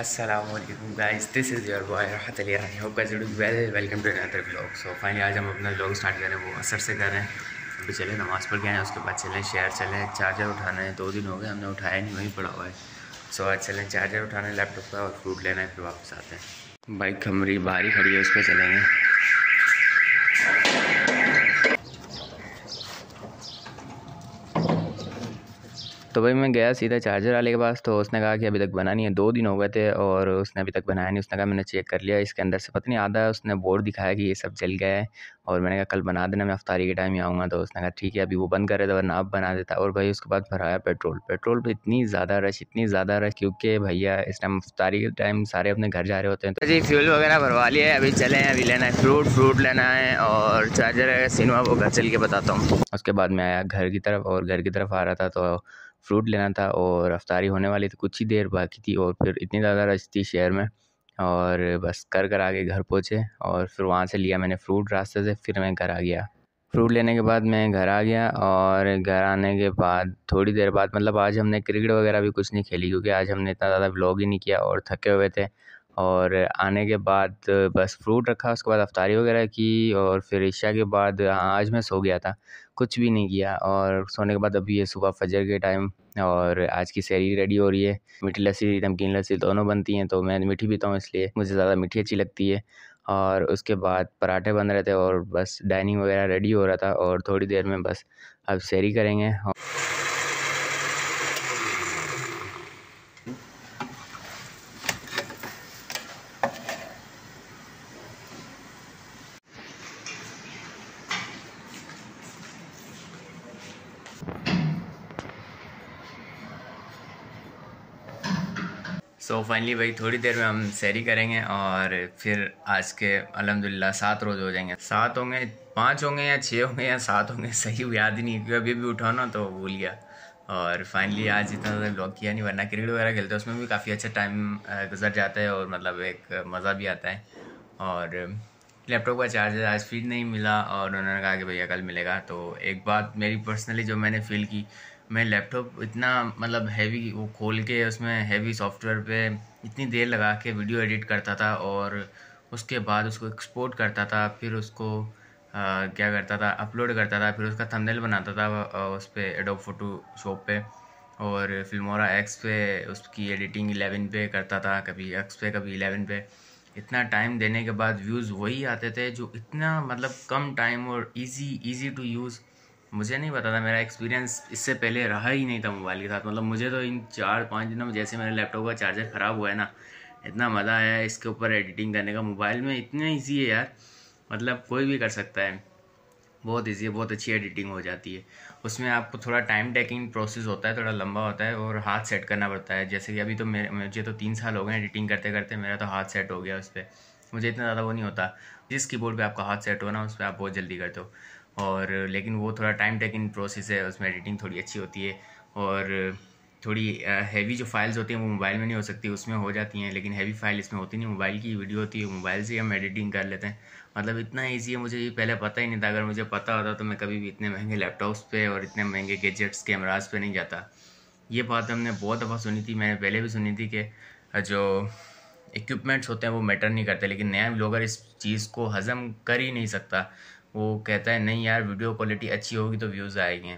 Aslam guys this is your boy Rahat Ali I hope guys well welcome to another blog so finally आज हम अपना blog start कर रहे हैं वो असर से कर रहे हैं अभी तो चले नमाज़ पढ़ के आए उसके बाद चलें शेयर चलें चार्जर उठाना है दो दिन हो गए हमने उठाया नहीं वहीं पड़ा हुआ है सो आज चलें चार्जर उठाना है लैपटॉप का और फ्रूट लेना है फिर वापस आते हैं बाइक हमारी बाहर खड़ी है उस पर चलेंगे तो भाई मैं गया सीधा चार्जर वाले के पास तो उसने कहा कि अभी तक बना नहीं है दो दिन हो गए थे और उसने अभी तक बनाया नहीं उसने कहा मैंने चेक कर लिया इसके अंदर से पता नहीं आधा उसने बोर्ड दिखाया कि ये सब जल गया है और मैंने कहा कल बना देना मैं अफ्तारी के टाइम ही आऊँगा तो उसने कहा ठीक है अभी वो बंद कर रहे थे वरना आप बना देता और भाई उसके बाद भराया पेट्रोल पेट्रोल पर इतनी ज़्यादा रश इतनी ज़्यादा रश क्योंकि भैया इस टाइम अफ्तारी के टाइम सारे अपने घर जा रहे होते हैं तो जी फ्यूल वगैरह भरवा लिया है अभी चले हैं अभी लेना है फ्रूट फ्रूट लेना है और चार्जर है सिनेमा वो घर चल के बताता हूँ उसके बाद मैं आया घर की तरफ और घर की तरफ आ रहा था तो फ्रूट लेना था और रफ्तारी होने वाली थी कुछ ही देर बाकी थी और फिर इतनी ज़्यादा रश थी शहर में और बस कर कर आगे घर पहुँचे और फिर वहाँ से लिया मैंने फ्रूट रास्ते से फिर मैं घर आ गया फ्रूट लेने के बाद मैं घर आ गया और घर आने के बाद थोड़ी देर बाद मतलब आज हमने क्रिकेट वगैरह भी कुछ नहीं खेली क्योंकि आज हमने इतना ज़्यादा ब्लॉग ही नहीं किया और थके हुए थे और आने के बाद बस फ्रूट रखा उसके बाद अफ्तारी वगैरह की और फिर ईशा के बाद हाँ, आज मैं सो गया था कुछ भी नहीं किया और सोने के बाद अभी ये सुबह फजर के टाइम और आज की सैरी रेडी हो रही है मीठी लस्सी नमकीन लस्सी दोनों बनती हैं तो मैं मीठी पीता हूँ इसलिए मुझे ज़्यादा मीठी अच्छी लगती है और उसके बाद पराठे बन रहे थे और बस डाइनिंग वगैरह रेडी हो रहा था और थोड़ी देर में बस अब सैरी करेंगे सो so फाइनली भाई थोड़ी देर में हम सैरी करेंगे और फिर आज के अलहमदिल्ला सात रोज़ हो जाएंगे सात होंगे पाँच होंगे या छः होंगे या सात होंगे सही याद ही नहीं क्योंकि अभी भी उठाओ ना तो भूल गया और फाइनली आज इतना ज़्यादा ब्लॉक किया नहीं वरना क्रिकेट वगैरह खेलते हैं उसमें भी काफ़ी अच्छा टाइम गुजर जाता है और मतलब एक मज़ा भी आता है और लैपटॉप का चार्जर आज फिर नहीं मिला और उन्होंने कहा कि भैया कल मिलेगा तो एक बात मेरी पर्सनली जो मैंने फील की मैं लैपटॉप इतना मतलब हैवी वो खोल के उसमें हैवी सॉफ्टवेयर पे इतनी देर लगा के वीडियो एडिट करता था और उसके बाद उसको एक्सपोर्ट करता था फिर उसको आ, क्या करता था अपलोड करता था फिर उसका थंबनेल बनाता था उस पर एडोप फोटो शॉप पे और फिल्मोरा एक्स पे उसकी एडिटिंग एलेवन पे करता था कभी एक्स पे कभी एलेवन पे इतना टाइम देने के बाद व्यूज़ वही आते थे जो इतना मतलब कम टाइम और इजी इजी टू यूज़ मुझे नहीं पता था मेरा एक्सपीरियंस इससे पहले रहा ही नहीं था मोबाइल के साथ मतलब मुझे तो इन चार पाँच दिनों में जैसे मेरे लैपटॉप का चार्जर ख़राब हुआ है ना इतना मज़ा आया है इसके ऊपर एडिटिंग करने का मोबाइल में इतना ईजी है यार मतलब कोई भी कर सकता है बहुत ईजी है बहुत अच्छी एडिटिंग हो जाती है उसमें आपको थोड़ा टाइम टेकिंग प्रोसेस होता है थोड़ा लंबा होता है और हाथ सेट करना पड़ता है जैसे कि अभी तो मेरे मुझे तो तीन साल हो गए एडिटिंग करते करते मेरा तो हाथ सेट हो गया उस पर मुझे इतना ज़्यादा वो नहीं होता जिस कीबोर्ड पे आपका हाथ सेट हो ना उस पर आप बहुत जल्दी करते हो और लेकिन वो थोड़ा टाइम टेकिंग प्रोसेस है उसमें एडिटिंग थोड़ी अच्छी होती है और थोड़ी हैवी जो फाइल्स होती हैं वो मोबाइल में नहीं हो सकती उसमें हो जाती हैं लेकिन हैवी फाइल इसमें होती नहीं मोबाइल की वीडियो होती है मोबाइल से हम एडिटिंग कर लेते हैं मतलब इतना ईजी है मुझे ये पहले पता ही नहीं था अगर मुझे पता होता तो मैं कभी भी इतने महंगे लैपटॉप्स पे और इतने महंगे गैजेट्स कैमराज पे नहीं जाता ये बात हमने बहुत दफ़ा सुनी थी मैंने पहले भी सुनी थी कि जो इक्विपमेंट्स होते हैं वो मैटर नहीं करते लेकिन नया ब्लॉगर इस चीज़ को हज़म कर ही नहीं सकता वो कहता है नहीं यार वीडियो क्वालिटी अच्छी होगी तो व्यूज़ आएंगे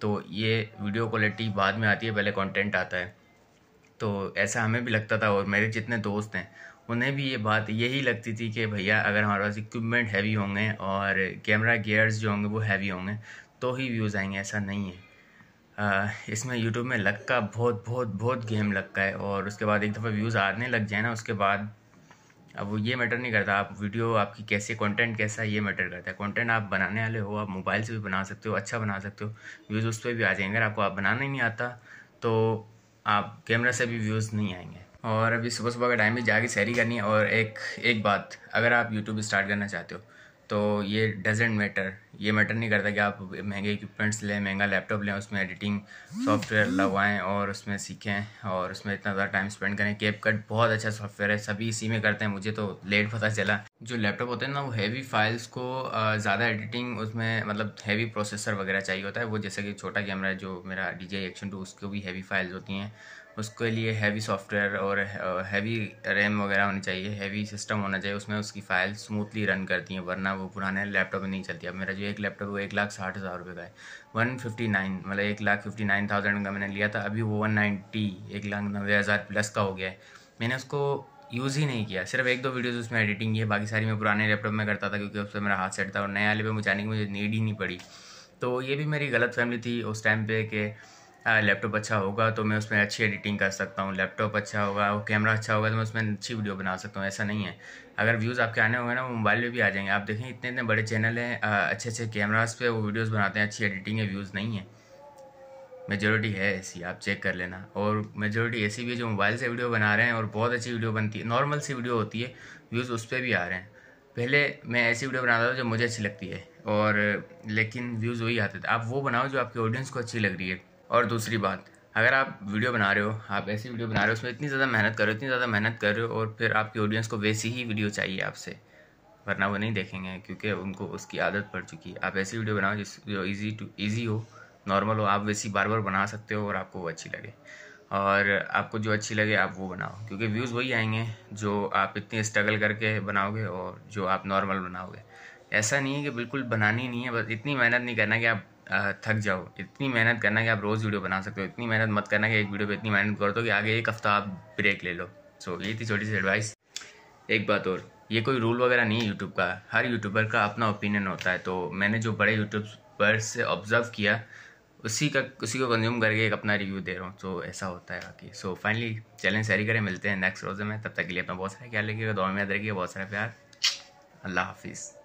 तो ये वीडियो क्वालिटी बाद में आती है पहले कंटेंट आता है तो ऐसा हमें भी लगता था और मेरे जितने दोस्त हैं उन्हें भी ये बात यही लगती थी कि भैया अगर हमारे पास इक्विपमेंट हैवी होंगे और कैमरा गियर्स जो होंगे वो हैवी होंगे तो ही व्यूज़ आएंगे ऐसा नहीं है आ, इसमें यूट्यूब में लग का बहुत बहुत बहुत गेम लग का है और उसके बाद एक दफ़ा व्यूज़ आने लग जाए ना उसके बाद अब वो ये मैटर नहीं करता आप वीडियो आपकी कैसे कंटेंट कैसा है ये मैटर करता है कंटेंट आप बनाने वाले हो आप मोबाइल से भी बना सकते हो अच्छा बना सकते हो व्यूज़ उस पर भी आ जाएंगे अगर आपको आप बनाना ही नहीं आता तो आप कैमरा से भी व्यूज़ नहीं आएंगे और अभी सुबह सुबह का टाइम भी जाके सैरी करनी है और एक एक बात अगर आप यूट्यूब स्टार्ट करना चाहते हो तो ये डजेंट मैटर ये मैटर नहीं करता कि आप महंगे इक्विपमेंट्स लें महंगा लैपटॉप लें उसमें एडिटिंग सॉफ्टवेयर लगवाएं और उसमें सीखें और उसमें इतना ज़्यादा टाइम स्पेंड करें कैप कट बहुत अच्छा सॉफ्टवेयर है सभी इसी में करते हैं मुझे तो लेट पता चला जो लैपटॉप होते हैं ना वो हैवी फाइल्स को ज़्यादा एडिटिंग उसमें मतलब हैवी प्रोसेसर वगैरह चाहिए होता है वो जैसे कि छोटा कैमरा जो मेरा डी जे एक्शन टू उसको भी हैवी फाइल्स होती हैं उसके लिए हैवी सॉफ्टवेयर और हैवी रैम वगैरह होनी चाहिए हैवी सिस्टम होना चाहिए उसमें उसकी फाइल स्मूथली रन करती हैं वरना वो पुराने लैपटॉप में नहीं चलती अब मेरा जो एक लैपटॉप वो एक लाख साठ हज़ार रुपये का है वन फिफ्टी नाइन मतलब एक लाख फिफ्टी नाइन थाउजेंड का मैंने लिया था अभी वो वन नाइन्टी एक लाख नब्बे हज़ार प्लस का हो गया है मैंने उसको यूज़ ही नहीं किया सिर्फ एक दो वीडियोज़ उसमें एडिटिंग की है बाकी सारी मैं पुराने लैपटॉप में करता था क्योंकि उसमें मेरा हाथ सेट था और नया वाले पे मुझे जाने की मुझे नीड ही नहीं पड़ी तो ये भी मेरी गलत फैमिली थी उस टाइम पे कि लैपटॉप अच्छा होगा तो मैं उसमें अच्छी एडिटिंग कर सकता हूँ लैपटॉप अच्छा होगा वो कैमरा अच्छा होगा तो मैं उसमें अच्छी वीडियो बना सकता हूँ ऐसा नहीं है अगर व्यूज़ आपके आने होंगे ना वो मोबाइल में भी आ जाएंगे आप देखें इतने इतने बड़े चैनल हैं अच्छे अच्छे कैमराज पर वो वीडियोज़ बनाते हैं अच्छी एडिटिंग है व्यूज़ नहीं है मेजोरिटी है ऐसी आप चेक कर लेना और मेजोरिटी ऐसी भी है जो मोबाइल से वीडियो बना रहे हैं और बहुत अच्छी वीडियो बनती है नॉर्मल सी वीडियो होती है व्यूज़ उस पर भी आ रहे हैं पहले मैं ऐसी वीडियो बनाता था जो मुझे अच्छी लगती है और लेकिन व्यूज़ वही आते थे आप वो बनाओ जो आपके ऑडियंस को अच्छी लग रही है और दूसरी बात अगर आप वीडियो बना रहे हो आप ऐसी वीडियो बना रहे हो उसमें इतनी ज़्यादा मेहनत कर रहे हो इतनी ज़्यादा मेहनत कर रहे हो और फिर आपकी ऑडियंस को वैसी ही वीडियो चाहिए आपसे वरना वो नहीं देखेंगे क्योंकि उनको उसकी आदत पड़ चुकी है आप ऐसी वीडियो बनाओ जिस जो ईजी टू ईजी हो नॉर्मल हो आप वैसी बार बार बना सकते हो और आपको वो अच्छी लगे और आपको जो अच्छी लगे आप वो बनाओ क्योंकि व्यूज़ वही आएंगे जो आप इतनी स्ट्रगल करके बनाओगे और जो आप नॉर्मल बनाओगे ऐसा नहीं है कि बिल्कुल बनानी नहीं है बस इतनी मेहनत नहीं करना कि आप थक जाओ इतनी मेहनत करना कि आप रोज़ वीडियो बना सकते हो इतनी मेहनत मत करना कि एक वीडियो पे इतनी मेहनत कर दो तो कि आगे एक हफ्ता आप ब्रेक ले लो सो so, ये थी छोटी सी एडवाइस एक बात और ये कोई रूल वगैरह नहीं है यूट्यूब का हर यूट्यूबर का अपना ओपिनियन होता है तो मैंने जो बड़े यूट्यूबर से ऑब्जर्व किया उसी का उसी को कंज्यूम करके एक अपना रिव्यू दे रहा हूँ तो ऐसा होता है बाकी सो फाइनली चैलेंज सैरी करें मिलते हैं नेक्स्ट रोज़ में तब तक के लिए अपना बहुत सारा ख्याल रखिएगा दौड़ में याद रखिएगा बहुत सारा प्यार अल्लाह हाफिज़